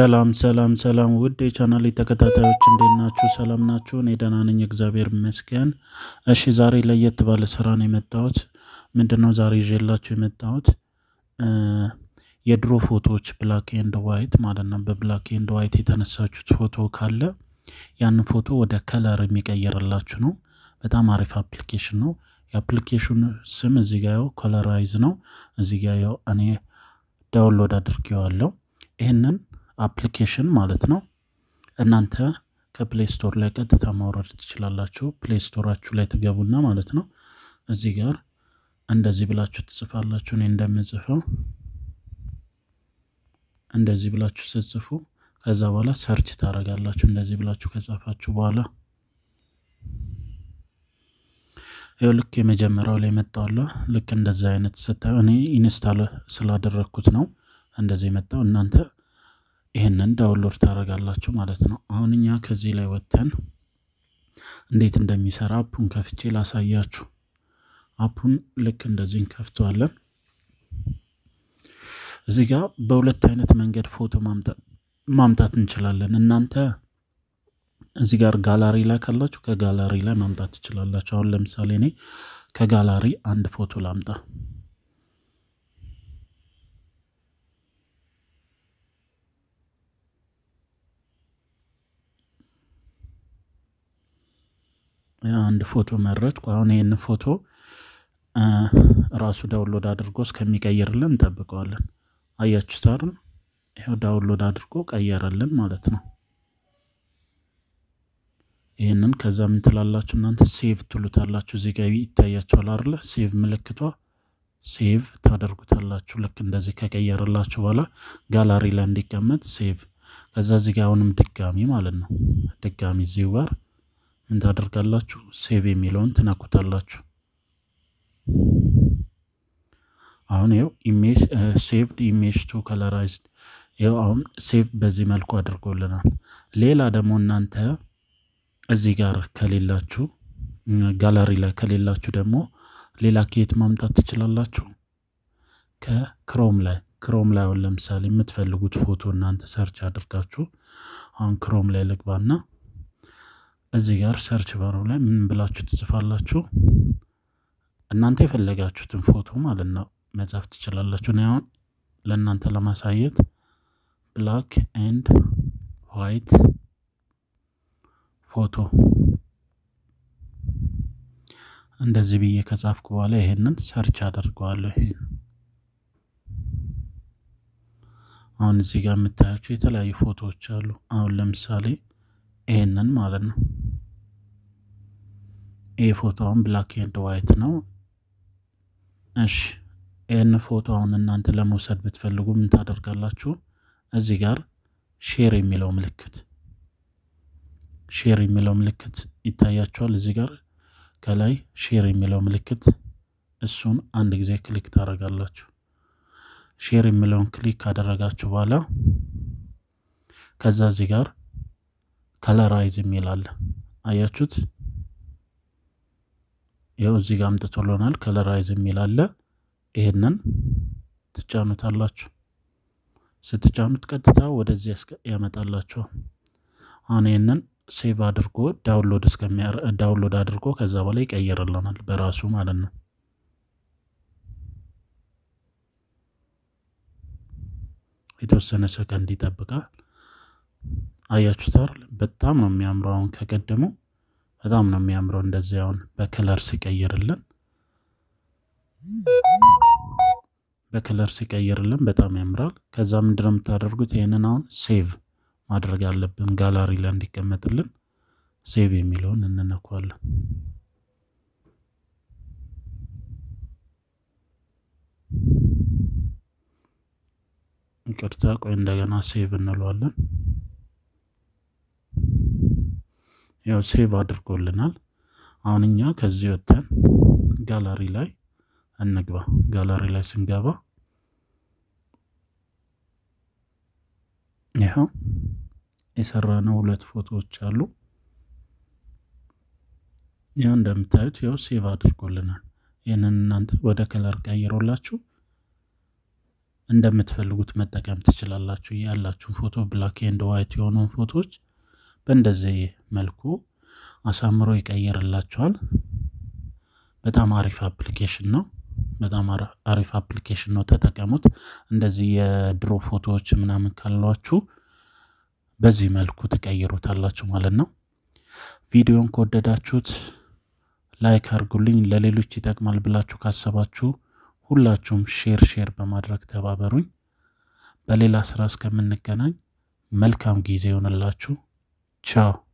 ሰላም ሰላም ሰላም ውድ የቻናል ተከታታዮች እንዴት ናችሁ? ሰላም ናችሁ? እኔ ደህና ነኝ፣ እግዚአብሔር ይመስገን። እሺ ዛሬ ለየት ባለ ስራ ነው የመጣሁት። ምንድን ነው ዛሬ ይዤላችሁ የመጣሁት? የድሮ ፎቶዎች ብላክ ኤንድ ዋይት ማለት ነው። በብላክ ኤንድ ዋይት የተነሳችሁት ፎቶ ካለ ያንን ፎቶ ወደ ከለር የሚቀይርላችሁ ነው። በጣም አሪፍ አፕሊኬሽን ነው። የአፕሊኬሽኑ ስም እዚህ ጋ ያው ኮለራይዝ ነው። እዚህ ጋ ያው እኔ ዳውንሎድ አድርጌዋለሁ። ይህንን አፕሊኬሽን ማለት ነው። እናንተ ከፕሌይ ስቶር ላይ ቀጥታ ማውረድ ትችላላችሁ። ፕሌይ ስቶራችሁ ላይ ትገቡና ማለት ነው እዚህ ጋር እንደዚህ ብላችሁ ትጽፋላችሁ። እኔ እንደምጽፈው እንደዚህ ብላችሁ ስትጽፉ ከዛ በኋላ ሰርች ታደርጋላችሁ። እንደዚህ ብላችሁ ከጻፋችሁ በኋላ ይኸው ልክ የመጀመሪያው ላይ መጣዋለ። ልክ እንደዚህ አይነት ስታዩ እኔ ኢንስታል ስላደረግኩት ነው እንደዚህ የመጣው እናንተ ይህንን ዳውንሎድ ታደርጋላችሁ ማለት ነው። አሁን እኛ ከዚህ ላይ ወጥተን እንዴት እንደሚሰራ አፑን ከፍቼ ላሳያችሁ። አፑን ልክ እንደዚህ እንከፍተዋለን። እዚህ ጋር በሁለት አይነት መንገድ ፎቶ ማምጣት እንችላለን። እናንተ እዚህ ጋር ጋላሪ ላይ ካላችሁ ከጋላሪ ላይ ማምጣት ትችላላችሁ። አሁን ለምሳሌ እኔ ከጋላሪ አንድ ፎቶ ላምጣ። አንድ ፎቶ መረጥኩ። አሁን ይህን ፎቶ ራሱ ዳውንሎድ አድርጎ እስከሚቀይርልን እንጠብቀዋለን። አያችሁት አይደል? ይኸው ዳውንሎድ አድርጎ ቀየረልን ማለት ነው። ይህንን ከዛ ምን ትላላችሁ እናንተ ሴቭ ትሉታላችሁ። እዚህ ጋር ይታያችኋል አይደለ? ሴቭ ምልክቷ ሴቭ ታደርጉታላችሁ። ልክ እንደዚህ ከቀየረላችሁ በኋላ ጋላሪ ላይ እንዲቀመጥ ሴቭ። ከዛ እዚህ ጋ አሁንም ድጋሚ ማለት ነው ድጋሚ እዚሁ ጋር ምን ታደርጋላችሁ? ሴቭ የሚለውን ትነኩታላችሁ። አሁን ይኸው ኢሜጅ ሴቭድ ኢሜጅ ቱ ከለራይዝድ ይኸው አሁን ሴቭ በዚህ መልኩ አድርጎልናል። ሌላ ደግሞ እናንተ እዚህ ጋር ከሌላችሁ ጋለሪ ላይ ከሌላችሁ ደግሞ ሌላ ከየት ማምጣት ትችላላችሁ? ከክሮም ላይ ክሮም ላይ አሁን ለምሳሌ የምትፈልጉት ፎቶ እናንተ ሰርች አድርጋችሁ አሁን ክሮም ላይ ልግባና እዚህ ጋር ሰርች ባሩ ላይ ምን ብላችሁ ትጽፋላችሁ? እናንተ የፈለጋችሁትን ፎቶ ማለት ነው መጻፍ ትችላላችሁ። እኔ አሁን ለእናንተ ለማሳየት ብላክ ኤንድ ዋይት ፎቶ እንደዚህ ብዬ ከጻፍኩ በኋላ ይሄንን ሰርች አደርገዋለሁ። ይሄ አሁን እዚህ ጋር የምታያቸው የተለያዩ ፎቶዎች አሉ። አሁን ለምሳሌ ይሄንን ማለት ነው ይህ ፎቶ አሁን ብላክ ኤንድ ዋይት ነው። እሺ ይህን ፎቶ አሁን እናንተ ለመውሰድ ብትፈልጉ ምን ታደርጋላችሁ? እዚህ ጋር ሼር የሚለው ምልክት ሼር የሚለው ምልክት ይታያችኋል። እዚህ ጋር ከላይ ሼር የሚለው ምልክት እሱን አንድ ጊዜ ክሊክ ታደርጋላችሁ። ሼር የሚለውን ክሊክ ካደረጋችሁ በኋላ ከዛ እዚህ ጋር ከለራይዝ የሚል አለ። አያችሁት? ይኸው እዚህ ጋር አምጥቶልናል። ከለራይዝ የሚል አለ። ይህንን ትጫኑታላችሁ። ስትጫኑት ቀጥታ ወደዚህ ያመጣላችኋል። አሁን ይህንን ሴቭ አድርጎ ዳውንሎድ ዳውንሎድ አድርጎ ከዛ በላይ ይቀይርልናል በራሱ ማለት ነው። የተወሰነ ሰከንድ ይጠብቃል። አያችሁታል። በጣም ነው የሚያምረውን ከቀደመው በጣም ነው የሚያምረው። እንደዚህ አሁን በከለር ሲቀይርልን በከለር ሲቀይርልን በጣም ያምራል። ከዛ ምንድነው የምታደርጉት? ይህንን አሁን ሴቭ ማድረግ አለብን ጋላሪ ላይ እንዲቀመጥልን ሴቭ የሚለውን እንነኳለን። ይቅርታ ቆይ እንደገና ሴቭ እንለዋለን። ያው ሴቭ አድርጎልናል። አሁን እኛ ከዚህ ወጥተን ጋላሪ ላይ እንግባ። ጋላሪ ላይ ስንገባ ይኸው የሰራነው ሁለት ፎቶዎች አሉ። ያው እንደምታዩት ያው ሴቭ አድርጎልናል። ይህንን እናንተ ወደ ከለር ቀይሮላችሁ እንደምትፈልጉት መጠቀም ትችላላችሁ። ያላችሁን ፎቶ ብላክ ኤንድ ዋይት የሆነውን ፎቶዎች በእንደዚህ መልኩ አሳምሮ ይቀይርላችኋል። በጣም አሪፍ አፕሊኬሽን ነው። በጣም አሪፍ አፕሊኬሽን ነው፣ ተጠቀሙት። እንደዚህ የድሮ ፎቶዎች ምናምን ካሏችሁ በዚህ መልኩ ትቀይሩታላችሁ ማለት ነው። ቪዲዮን ከወደዳችሁት ላይክ አድርጉልኝ። ለሌሎች ይጠቅማል ብላችሁ ካሰባችሁ ሁላችሁም ሼር ሼር በማድረግ ተባበሩኝ። በሌላ ስራ እስከምንገናኝ መልካም ጊዜ ይሆንላችሁ። Ciao.